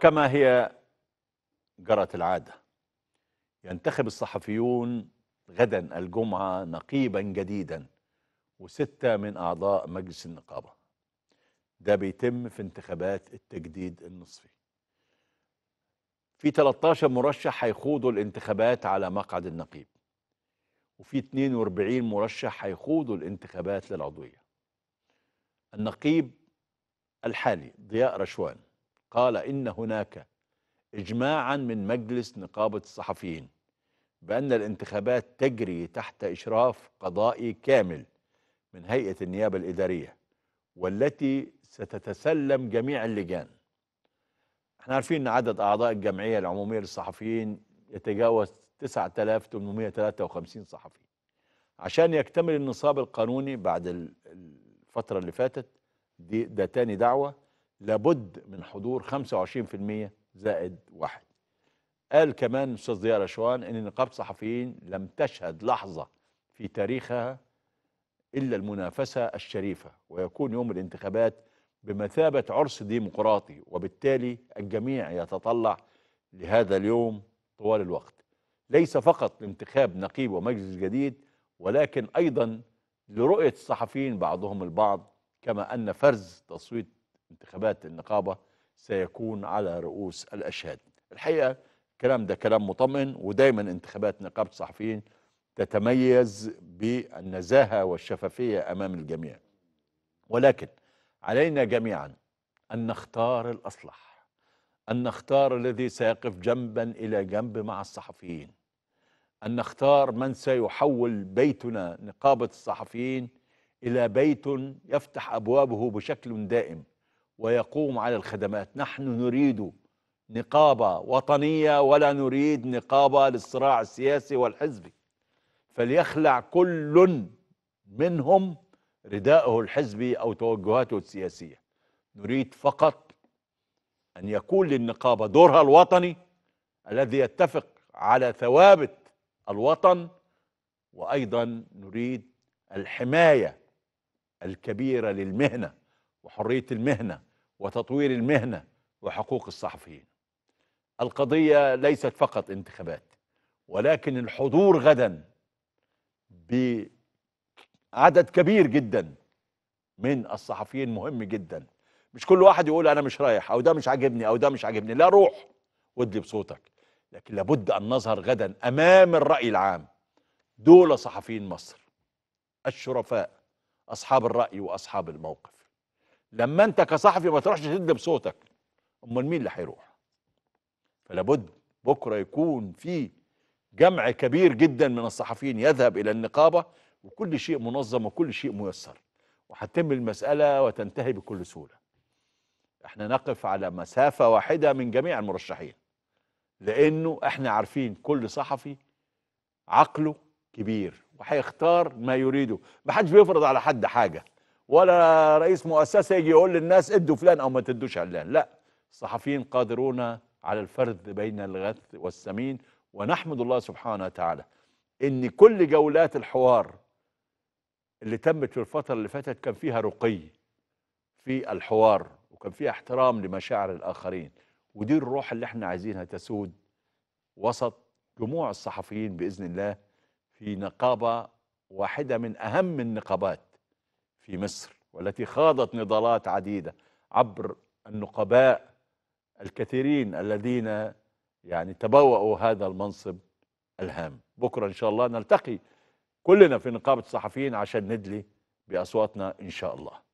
كما هي جرت العادة ينتخب الصحفيون غدا الجمعة نقيبا جديدا وستة من أعضاء مجلس النقابة ده بيتم في انتخابات التجديد النصفي في 13 مرشح هيخوضوا الانتخابات على مقعد النقيب وفي 42 مرشح هيخوضوا الانتخابات للعضوية النقيب الحالي ضياء رشوان قال إن هناك إجماعا من مجلس نقابة الصحفيين بأن الانتخابات تجري تحت إشراف قضائي كامل من هيئة النيابة الإدارية والتي ستتسلم جميع اللجان احنا عارفين ان عدد اعضاء الجمعيه العموميه للصحفيين يتجاوز 9853 صحفي عشان يكتمل النصاب القانوني بعد الفتره اللي فاتت دي ده تاني دعوه لابد من حضور 25% زائد واحد قال كمان استاذ ضياء رشوان ان نقابه الصحفيين لم تشهد لحظه في تاريخها الا المنافسه الشريفه ويكون يوم الانتخابات بمثابه عرس ديمقراطي وبالتالي الجميع يتطلع لهذا اليوم طوال الوقت ليس فقط لانتخاب نقيب ومجلس جديد ولكن ايضا لرؤيه الصحفيين بعضهم البعض كما ان فرز تصويت انتخابات النقابة سيكون على رؤوس الأشهاد الحقيقة الكلام ده كلام مطمئن ودايما انتخابات نقابة الصحفيين تتميز بالنزاهة والشفافية أمام الجميع ولكن علينا جميعا أن نختار الأصلح أن نختار الذي سيقف جنبا إلى جنب مع الصحفيين أن نختار من سيحول بيتنا نقابة الصحفيين إلى بيت يفتح أبوابه بشكل دائم ويقوم على الخدمات نحن نريد نقابة وطنية ولا نريد نقابة للصراع السياسي والحزبي فليخلع كل منهم رداءه الحزبي أو توجهاته السياسية نريد فقط أن يكون للنقابة دورها الوطني الذي يتفق على ثوابت الوطن وأيضا نريد الحماية الكبيرة للمهنة وحرية المهنة وتطوير المهنة وحقوق الصحفيين القضية ليست فقط انتخابات ولكن الحضور غدا بعدد كبير جدا من الصحفيين مهم جدا مش كل واحد يقول انا مش رايح او ده مش عاجبني او ده مش عاجبني لا روح وادلي بصوتك لكن لابد ان نظهر غدا امام الراي العام دول صحفيين مصر الشرفاء اصحاب الراي واصحاب الموقف لما انت كصحفي ما تروحش تدي بصوتك امال مين اللي هيروح فلابد بكره يكون في جمع كبير جدا من الصحفيين يذهب الى النقابه وكل شيء منظم وكل شيء ميسر وهتتم المساله وتنتهي بكل سهوله احنا نقف على مسافه واحده من جميع المرشحين لانه احنا عارفين كل صحفي عقله كبير وهيختار ما يريده محدش بيفرض على حد حاجه ولا رئيس مؤسسه يجي يقول للناس ادوا فلان او ما تدوش علان لا الصحفيين قادرون على الفرد بين الغث والسمين ونحمد الله سبحانه وتعالى ان كل جولات الحوار اللي تمت في الفتره اللي فاتت كان فيها رقي في الحوار وكان فيها احترام لمشاعر الاخرين ودي الروح اللي احنا عايزينها تسود وسط جموع الصحفيين باذن الله في نقابه واحده من اهم النقابات في مصر والتي خاضت نضالات عديدة عبر النقباء الكثيرين الذين يعني تبوأوا هذا المنصب الهام بكرة إن شاء الله نلتقي كلنا في نقابة الصحفيين عشان ندلي بأصواتنا إن شاء الله